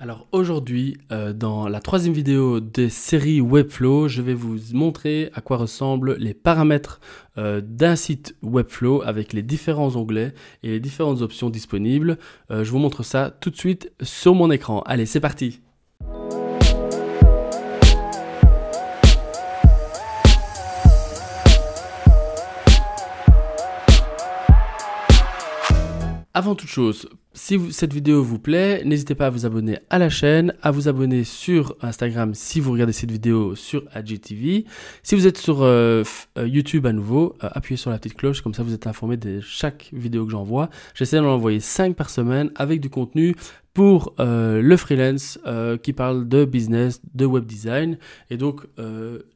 Alors aujourd'hui, euh, dans la troisième vidéo des séries Webflow, je vais vous montrer à quoi ressemblent les paramètres euh, d'un site Webflow avec les différents onglets et les différentes options disponibles. Euh, je vous montre ça tout de suite sur mon écran. Allez, c'est parti Avant toute chose, si cette vidéo vous plaît, n'hésitez pas à vous abonner à la chaîne, à vous abonner sur Instagram si vous regardez cette vidéo sur AGTV. Si vous êtes sur euh, euh, YouTube à nouveau, euh, appuyez sur la petite cloche, comme ça vous êtes informé de chaque vidéo que j'envoie. J'essaie d'en envoyer 5 par semaine avec du contenu pour le freelance qui parle de business, de web design. Et donc,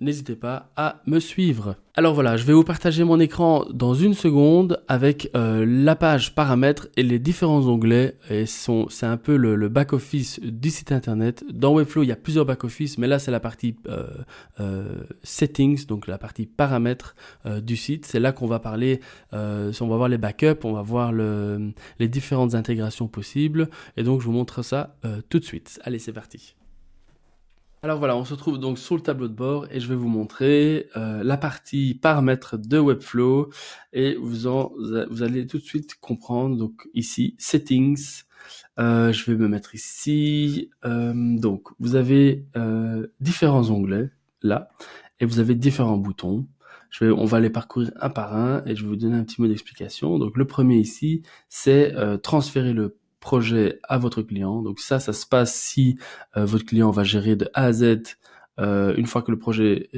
n'hésitez pas à me suivre. Alors voilà, je vais vous partager mon écran dans une seconde avec euh, la page paramètres et les différents onglets. Et c'est un peu le, back-office du site internet. Dans Webflow, il y a plusieurs back-office, mais là c'est la partie euh, euh, settings, donc la partie paramètres du site. C'est là qu'on va parler, on va voir les backups, on va voir les différentes intégrations possibles. Et donc je vous montre ça tout de suite. Allez, c'est parti. Alors voilà, on se trouve donc sur le tableau de bord et je vais vous montrer euh, la partie paramètres de Webflow et vous, vous allez tout de suite comprendre. Donc ici, settings, euh, je vais me mettre ici. Euh, donc vous avez différents onglets là et vous avez différents boutons. Je vais, on va les parcourir un par un et je vais vous donner un petit mot d'explication. Donc le premier ici, c'est transférer le projet à votre client. Donc ça, ça se passe si euh, votre client va gérer de A à Z euh, une fois que le projet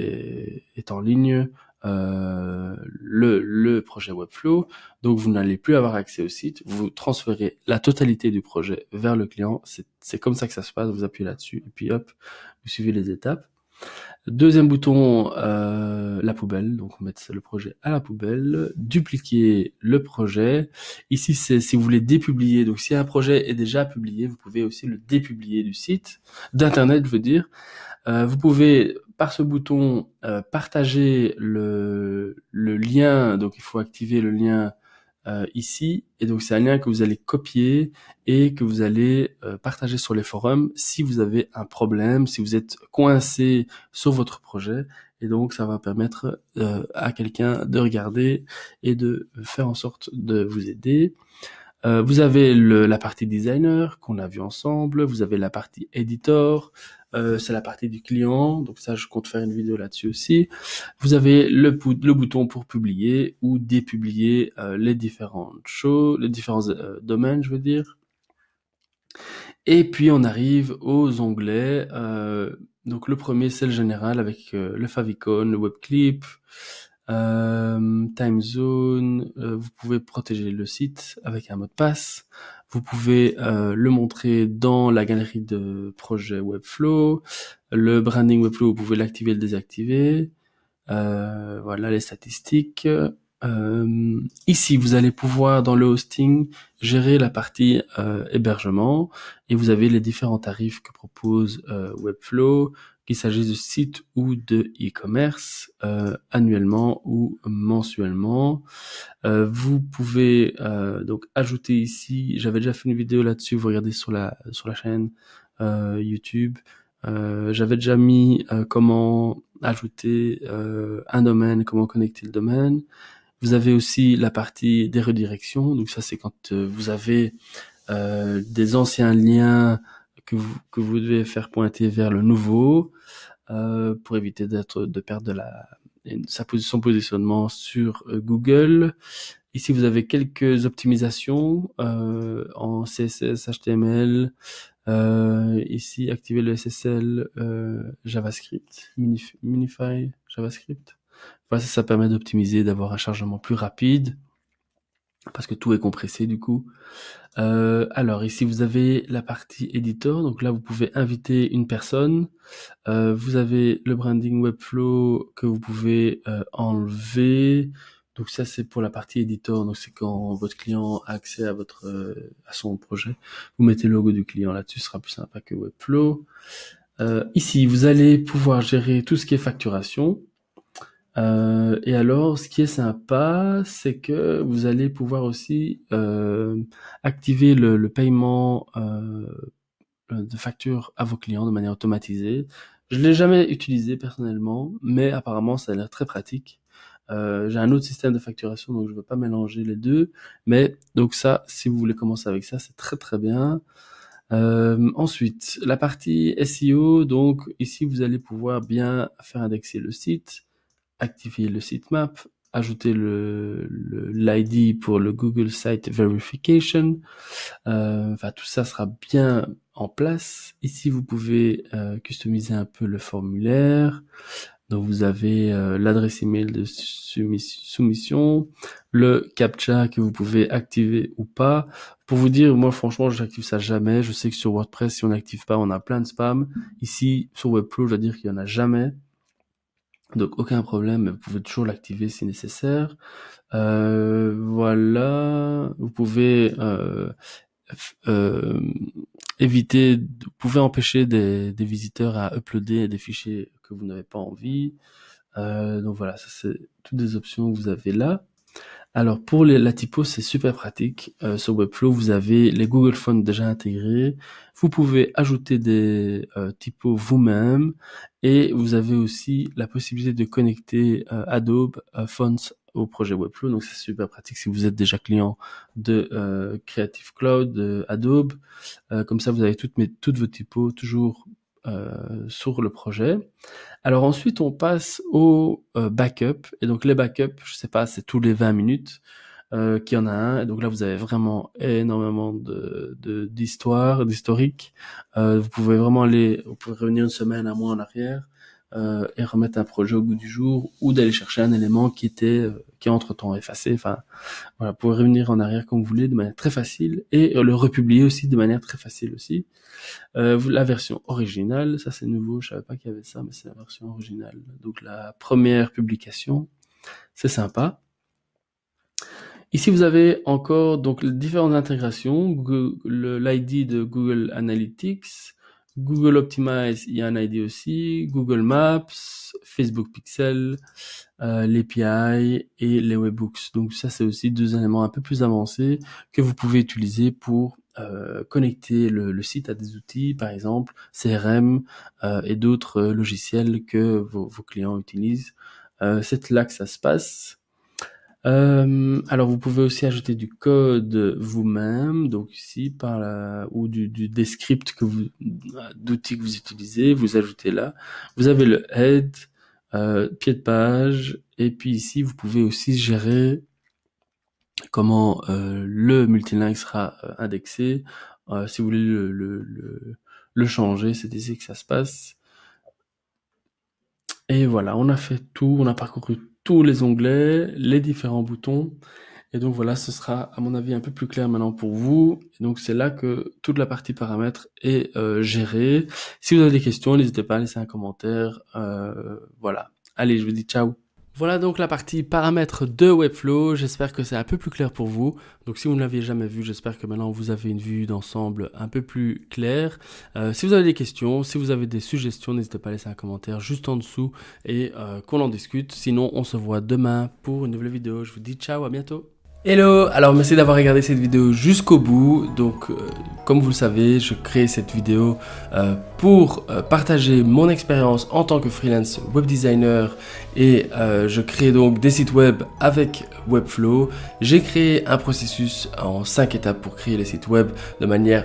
est, en ligne. Euh, le, le, projet Webflow. Donc, vous n'allez plus avoir accès au site. Vous transférez la totalité du projet vers le client. C'est comme ça que ça se passe. Vous appuyez là-dessus et puis hop, vous suivez les étapes. Deuxième bouton, euh, la poubelle. Donc on met le projet à la poubelle. Dupliquer le projet. Ici, c'est si vous voulez dépublier. Donc si un projet est déjà publié, vous pouvez aussi le dépublier du site, d'internet, je veux dire. Euh, vous pouvez par ce bouton euh, partager le, lien. Donc il faut activer le lien euh, ici. Et donc c'est un lien que vous allez copier et que vous allez euh, partager sur les forums si vous avez un problème, si vous êtes coincé sur votre projet. Et donc ça va permettre euh, à quelqu'un de regarder et de faire en sorte de vous aider. vous avez le, la partie designer qu'on a vu ensemble, vous avez la partie editor, euh, c'est la partie du client, donc ça je compte faire une vidéo là-dessus aussi. Vous avez le, bouton pour publier ou dépublier euh, les différentes choses, les différents euh, domaines, je veux dire. Et puis on arrive aux onglets. donc le premier c'est le général avec le favicon, le webclip, time zone. vous pouvez protéger le site avec un mot de passe. Vous pouvez euh, le montrer dans la galerie de projets Webflow. Le branding Webflow, vous pouvez l'activer et le désactiver. Euh, voilà les statistiques. Euh, ici, vous allez pouvoir dans le hosting gérer la partie hébergement et vous avez les différents tarifs que propose Webflow qu'il s'agisse de sites ou de e-commerce, euh, annuellement ou mensuellement. Euh, vous pouvez euh, donc ajouter ici, j'avais déjà fait une vidéo là-dessus, vous regardez sur la, sur la chaîne YouTube, j'avais déjà mis comment ajouter un domaine, comment connecter le domaine. Vous avez aussi la partie des redirections, donc ça c'est quand vous avez des anciens liens que vous, que vous devez faire pointer vers le nouveau euh, pour éviter d'être de perdre de la, sa, son positionnement sur euh, Google. Ici, vous avez quelques optimisations euh, en CSS, HTML. Euh, ici, activer le SSL euh, JavaScript, Minify JavaScript. Voilà, ça, ça permet d'optimiser, d'avoir un chargement plus rapide parce que tout est compressé du coup. Euh, alors ici vous avez la partie éditeur, donc là vous pouvez inviter une personne. Euh, vous avez le branding Webflow que vous pouvez euh, enlever. Donc ça c'est pour la partie éditeur, donc c'est quand votre client a accès à votre à son projet. Vous mettez le logo du client là-dessus, ce sera plus sympa que Webflow. ici vous allez pouvoir gérer tout ce qui est facturation. Euh, et alors, ce qui est sympa, c'est que vous allez pouvoir aussi euh, activer le, le paiement euh, de facture à vos clients de manière automatisée. Je ne l'ai jamais utilisé personnellement, mais apparemment, ça a l'air très pratique. Euh, j'ai un autre système de facturation, donc je ne veux pas mélanger les deux. Mais donc ça, si vous voulez commencer avec ça, c'est très très bien. Euh, ensuite, la partie SEO, donc ici vous allez pouvoir bien faire indexer le site, activer le sitemap, ajouter le l'ID pour le Google Site Verification. Euh, tout ça sera bien en place. Ici, vous pouvez euh, customiser un peu le formulaire. Donc, vous avez euh, l'adresse email de soumission, le captcha que vous pouvez activer ou pas. Pour vous dire, moi, franchement, je n'active ça jamais. Je sais que sur WordPress, si on n'active pas, on a plein de spam. Ici, sur Webflow, je dois dire qu'il y en a jamais. Donc aucun problème, vous pouvez toujours l'activer si nécessaire. Euh, voilà, vous pouvez euh, euh, éviter, vous pouvez empêcher des, des, visiteurs à uploader des fichiers que vous n'avez pas envie. donc voilà, ça c'est toutes les options que vous avez là. Alors pour les, la typo, c'est super pratique. Euh, sur Webflow, vous avez les Google Fonts déjà intégrés. Vous pouvez ajouter des euh, typos vous-même et vous avez aussi la possibilité de connecter euh, Adobe Fonts au projet Webflow. Donc c'est super pratique si vous êtes déjà client de Creative Cloud, Adobe. comme ça, vous avez toutes, toutes vos typos toujours euh, sur le projet. Alors ensuite, on passe au euh, backup. Et donc les backups, je sais pas, c'est tous les 20 minutes euh, qu'il y en a un. donc là, vous avez vraiment énormément de d'histoires, d'historique. Euh, vous pouvez vraiment aller, vous pouvez revenir une semaine, un mois en arrière. Euh, et remettre un projet au goût du jour ou d'aller chercher un élément qui était euh, qui est entre temps effacé. Enfin, voilà, vous revenir en arrière comme vous voulez de manière très facile et le republier aussi de manière très facile aussi. Euh, la version originale, ça c'est nouveau, je savais pas qu'il y avait ça, mais c'est la version originale. Donc la première publication, c'est sympa. Ici, vous avez encore donc différentes intégrations, l'ID de Google Analytics, Google Optimize, il y a un ID aussi, Google Maps, Facebook Pixel, euh, l'API et les webbooks. Donc ça, c'est aussi deux éléments un peu plus avancés que vous pouvez utiliser pour euh, connecter le, site à des outils, par exemple CRM euh, et d'autres logiciels que vos, vos clients utilisent. c'est là que ça se passe. Euh, alors vous pouvez aussi ajouter du code vous-même, donc ici par ou du, du des que vous euh, d'outils que vous utilisez, vous ajoutez là. Vous avez le head, euh, pied de page, et puis ici vous pouvez aussi gérer comment le multilingue sera indexé. si vous voulez le, le, le, changer, c'est ici que ça se passe. Et voilà, on a fait tout, on a parcouru tous les onglets, les différents boutons. Et donc voilà, ce sera à mon avis un peu plus clair maintenant pour vous. Et donc c'est là que toute la partie paramètres est euh, gérée. Si vous avez des questions, n'hésitez pas à laisser un commentaire. Euh, voilà. Allez, je vous dis ciao. Voilà donc la partie paramètres de Webflow, j'espère que c'est un peu plus clair pour vous. Donc si vous ne l'aviez jamais vu, j'espère que maintenant vous avez une vue d'ensemble un peu plus claire. Euh, si vous avez des questions, si vous avez des suggestions, n'hésitez pas à laisser un commentaire juste en dessous et euh, qu'on en discute. Sinon on se voit demain pour une nouvelle vidéo. Je vous dis ciao, à bientôt. Hello, alors merci d'avoir regardé cette vidéo jusqu'au bout. Donc, euh, comme vous le savez, je crée cette vidéo euh, pour euh, partager mon expérience en tant que freelance web designer et je crée donc des sites web avec Webflow. J'ai créé un processus en 5 étapes pour créer les sites web de manière